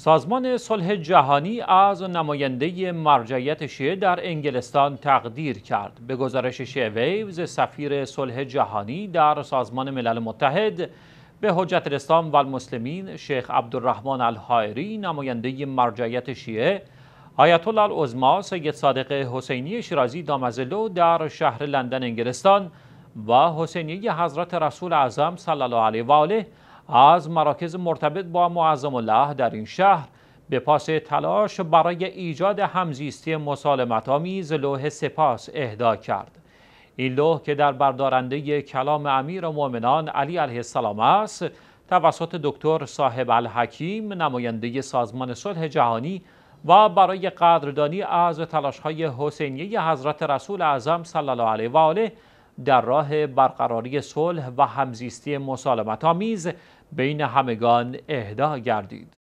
سازمان صلح جهانی از نماینده مرجعیت شیعه در انگلستان تقدیر کرد. به گزارش شیعه ویوز سفیر صلح جهانی در سازمان ملل متحد به حجت الاسلام و المسلمین شیخ عبدالرحمن الحائری نماینده مرجعیت شیعه آیت الله العظما سید صادق حسینی شیرازی دامزلو در شهر لندن انگلستان و حسینی حضرت رسول اعظم صلی الله علیه و آله از مراکز مرتبط با معظم الله در این شهر به پاس تلاش برای ایجاد همزیستی مسالمت آمیز لوح سپاس اهدا کرد این لوح که در بردارنده کلام امیر مؤمنان علی علیه السلام است توسط دکتر صاحب الحکیم نماینده سازمان صلح جهانی و برای قدردانی از تلاش‌های حسینیه حضرت رسول اعظم صلی الله علیه و آله در راه برقراری صلح و همزیستی مسالمت بین همگان اهدا گردید